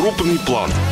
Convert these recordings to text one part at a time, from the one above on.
крупный план –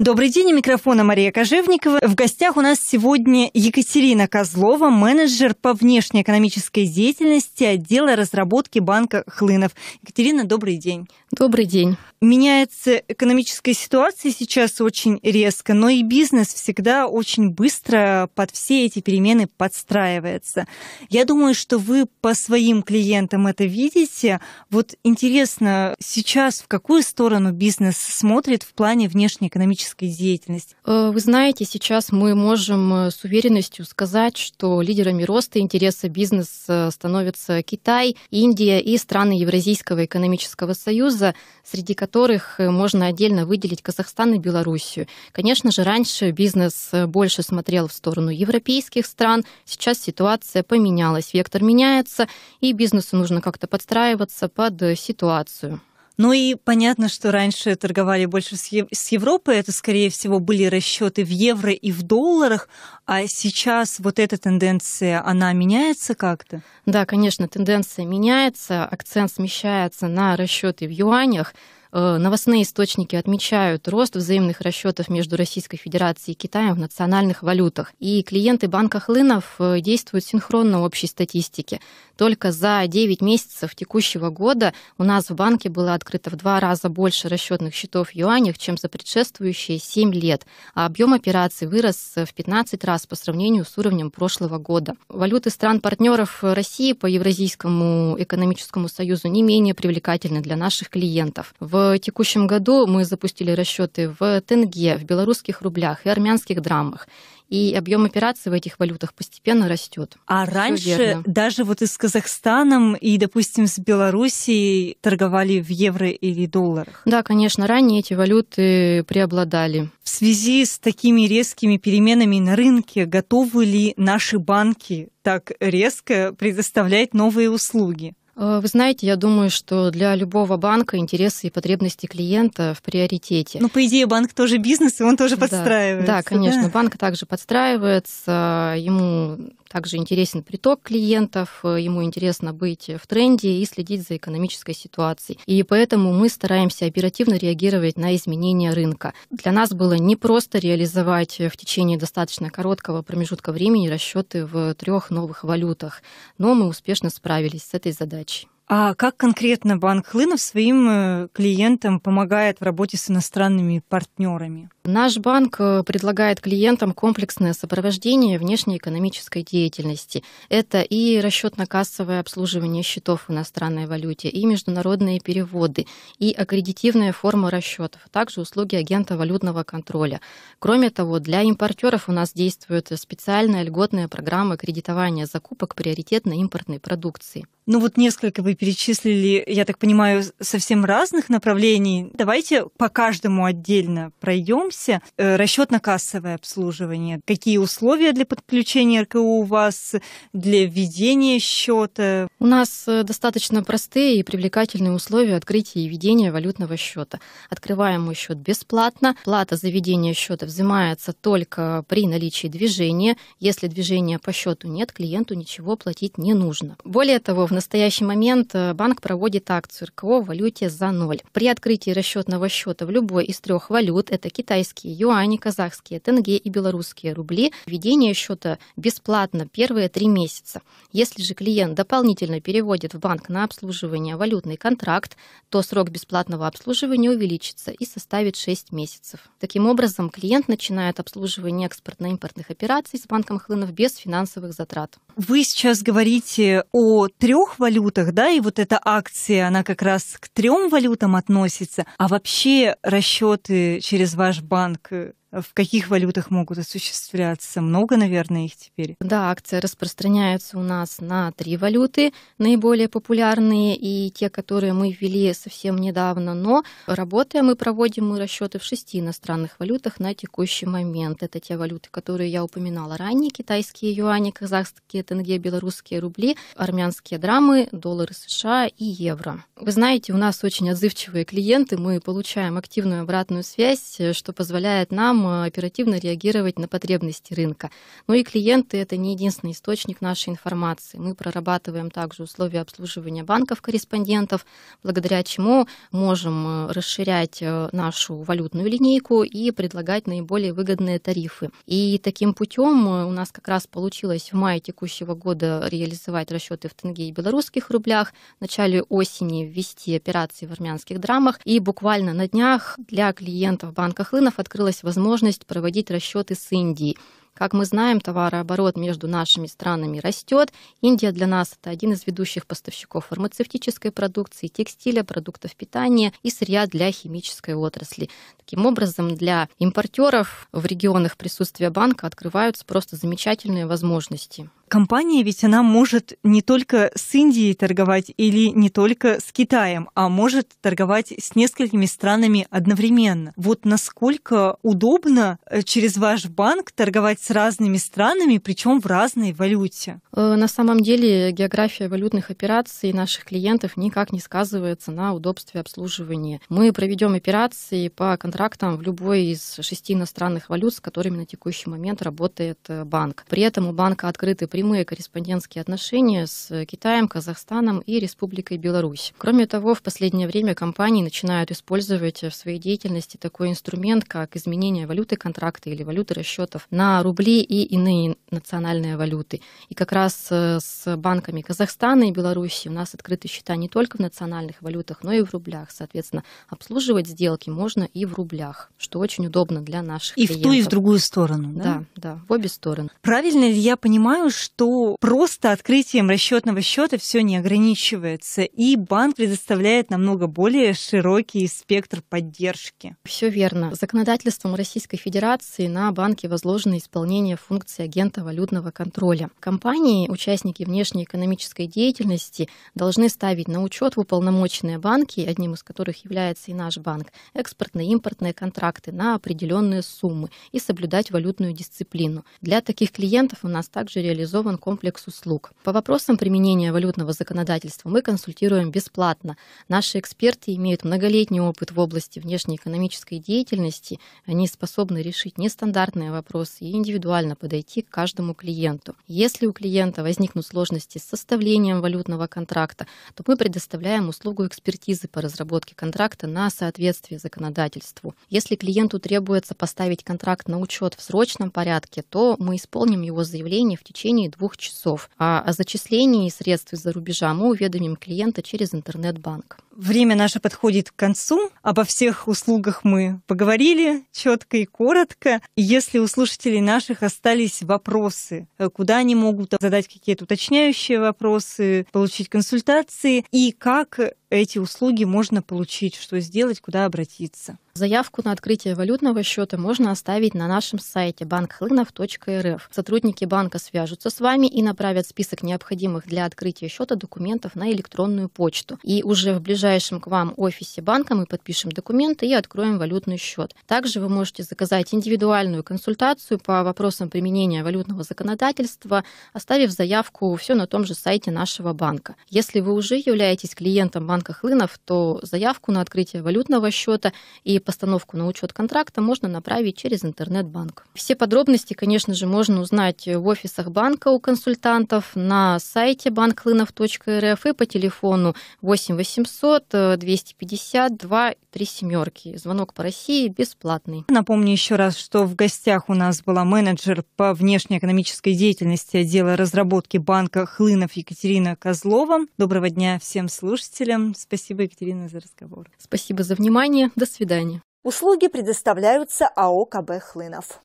Добрый день, у микрофона Мария Кожевникова. В гостях у нас сегодня Екатерина Козлова, менеджер по внешнеэкономической деятельности отдела разработки банка Хлынов. Екатерина, добрый день. Добрый день. Меняется экономическая ситуация сейчас очень резко, но и бизнес всегда очень быстро под все эти перемены подстраивается. Я думаю, что вы по своим клиентам это видите. Вот интересно, сейчас в какую сторону бизнес смотрит в плане внешнеэкономической политической деятельности? Э, вы знаете, сейчас мы можем э, с уверенностью сказать, что лидерами роста интереса бизнеса э, становятся Китай, Индия и страны Евразийского экономического союза, среди которых можно отдельно выделить Казахстан и Белоруссию. Конечно же, раньше бизнес больше смотрел в сторону европейских стран, сейчас ситуация поменялась, вектор меняется, и бизнесу нужно как-то подстраиваться под ситуацию. Ну и понятно, что раньше торговали больше с, Ев- Европой, это, скорее всего, были расчеты в евро и в долларах, а сейчас вот эта тенденция, она меняется как-то? Да, конечно, тенденция меняется, акцент смещается на расчеты в юанях, Э, новостные источники отмечают рост взаимных расчетов между Российской Федерацией и Китаем в национальных валютах. И клиенты банка Хлынов э, действуют синхронно общей статистике. Только за 9 месяцев текущего года у нас в банке было открыто в два раза больше расчетных счетов в юанях, чем за предшествующие 7 лет. А объем операций вырос э, в 15 раз по сравнению с уровнем прошлого года. Валюты стран-партнеров России по Евразийскому экономическому союзу не менее привлекательны для наших клиентов. В в текущем году мы запустили расчеты в тенге, в белорусских рублях и армянских драмах. И объем операций в этих валютах постепенно растет. А Всё раньше верно. даже вот и с Казахстаном и, допустим, с Белоруссией торговали в евро или долларах. Да, конечно, ранее эти валюты преобладали. В связи с такими резкими переменами на рынке готовы ли наши банки так резко предоставлять новые услуги? Э, вы знаете, я думаю, что для любого банка интересы и потребности клиента в приоритете. Ну, по идее, банк тоже бизнес, и он тоже подстраивается. Да, да конечно, да? банк также подстраивается, ему также интересен приток клиентов, э, ему интересно быть в тренде и следить за экономической ситуацией. И поэтому мы стараемся оперативно реагировать на изменения рынка. Для нас было не просто реализовать в течение достаточно короткого промежутка времени расчеты в трех новых валютах, но мы успешно справились с этой задачей. А как конкретно банк Хлынов своим э, клиентам помогает в работе с иностранными партнерами? Наш банк э, предлагает клиентам комплексное сопровождение внешней экономической деятельности. Это и расчетно-кассовое обслуживание счетов в иностранной валюте, и международные переводы, и аккредитивная форма расчетов, а также услуги агента валютного контроля. Кроме того, для импортеров у нас действует специальная льготная программа кредитования закупок приоритетной импортной продукции. Ну вот несколько вы перечислили, я так понимаю, совсем разных направлений. Давайте по каждому отдельно пройдемся курсе. Э, расчетно-кассовое обслуживание. Какие условия для подключения РКУ у вас, для введения счета? У нас э, достаточно простые и привлекательные условия открытия и ведения валютного счета. Открываем мы счет бесплатно. Плата за ведение счета взимается только при наличии движения. Если движения по счету нет, клиенту ничего платить не нужно. Более того, в настоящий момент э, банк проводит акцию РКО в валюте за ноль. При открытии расчетного счета в любой из трех валют, это китай китайские юани, казахские тенге и белорусские рубли. Введение счета бесплатно первые три месяца. Если же клиент дополнительно переводит в банк на обслуживание валютный контракт, то срок бесплатного обслуживания увеличится и составит 6 месяцев. Таким образом, клиент начинает обслуживание экспортно-импортных операций с банком Хлынов без финансовых затрат. Вы сейчас говорите о трех валютах, да, и вот эта акция, она как раз к трем валютам относится. А вообще расчеты через ваш банк э, в каких валютах могут осуществляться? Много, наверное, их теперь. Да, акция распространяется у нас на три валюты, наиболее популярные и те, которые мы ввели совсем недавно, но работаем мы проводим мы расчеты в шести иностранных валютах на текущий момент. Это те валюты, которые я упоминала ранее, китайские юани, казахские тенге, белорусские рубли, армянские драмы, доллары США и евро. Вы знаете, у нас очень отзывчивые клиенты, мы получаем активную обратную связь, что позволяет нам можем а, оперативно реагировать на потребности рынка. Ну и клиенты — это не единственный источник нашей информации. Мы прорабатываем также условия обслуживания банков-корреспондентов, благодаря чему можем а, расширять а, нашу валютную линейку и предлагать наиболее выгодные тарифы. И таким путем у нас как раз получилось в мае текущего года реализовать расчеты в тенге и белорусских рублях, в начале осени ввести операции в армянских драмах, и буквально на днях для клиентов банка Хлынов открылась возможность возможность проводить расчеты с Индией. Как мы знаем, товарооборот между нашими странами растет. Индия для нас это один из ведущих поставщиков фармацевтической продукции, текстиля, продуктов питания и сырья для химической отрасли. Таким образом, для импортеров в регионах присутствия банка открываются просто замечательные возможности. Компания ведь она может не только с Индией торговать или не только с Китаем, а может торговать с несколькими странами одновременно. Вот насколько удобно э, через ваш банк торговать с разными странами, причем в разной валюте? Э, на самом деле география валютных операций наших клиентов никак не сказывается на удобстве обслуживания. Мы проведем операции по контрактам в любой из шести иностранных валют, с которыми на текущий момент работает э, банк. При этом у банка открыты прямые корреспондентские отношения с Китаем, Казахстаном и Республикой Беларусь. Кроме того, в последнее время компании начинают использовать в своей деятельности такой инструмент, как изменение валюты контракта или валюты расчетов на рубль рубли и иные национальные валюты. И как раз э, с банками Казахстана и Беларуси у нас открыты счета не только в национальных валютах, но и в рублях. Соответственно, обслуживать сделки можно и в рублях, что очень удобно для наших и клиентов. И в ту, и в другую сторону, да? Да, да, в обе стороны. Правильно ли я понимаю, что просто открытием расчетного счета все не ограничивается, и банк предоставляет намного более широкий спектр поддержки? Все верно. Законодательством Российской Федерации на банки возложено исполнение выполнения функции агента валютного контроля. Компании, участники внешней экономической деятельности, должны ставить на учет в уполномоченные банки, одним из которых является и наш банк, экспортные и импортные контракты на определенные суммы и соблюдать валютную дисциплину. Для таких клиентов у нас также реализован комплекс услуг. По вопросам применения валютного законодательства мы консультируем бесплатно. Наши эксперты имеют многолетний опыт в области внешнеэкономической деятельности. Они способны решить нестандартные вопросы и индивидуальные индивидуально подойти к каждому клиенту. Если у клиента возникнут сложности с составлением валютного контракта, то мы предоставляем услугу экспертизы по разработке контракта на соответствие законодательству. Если клиенту требуется поставить контракт на учет в срочном порядке, то мы исполним его заявление в течение двух часов. А о зачислении средств из-за рубежа мы уведомим клиента через интернет-банк. Время наше подходит к концу. Обо всех услугах мы поговорили четко и коротко. Если у слушателей наших остались вопросы, э, куда они могут задать какие-то уточняющие вопросы, получить консультации и как эти услуги можно получить, что сделать, куда обратиться. Заявку на открытие валютного счета можно оставить на нашем сайте банkhлынов.рф. Сотрудники банка свяжутся с вами и направят список необходимых для открытия счета документов на электронную почту. И уже в ближайшем к вам офисе банка мы подпишем документы и откроем валютный счет. Также вы можете заказать индивидуальную консультацию по вопросам применения валютного законодательства, оставив заявку все на том же сайте нашего банка. Если вы уже являетесь клиентом банка, Банка Хлынов, то заявку на открытие валютного счета и постановку на учет контракта можно направить через интернет-банк. Все подробности, конечно же, можно узнать в офисах банка у консультантов, на сайте банклынов.рф и по телефону 8 800 250 2 семерки. Звонок по России бесплатный. Напомню еще раз, что в гостях у нас была менеджер по внешнеэкономической деятельности отдела разработки банка Хлынов Екатерина Козлова. Доброго дня всем слушателям. Спасибо, Екатерина, за разговор. Спасибо за внимание. До свидания. Услуги предоставляются АО КБ «Хлынов».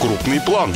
Крупный план.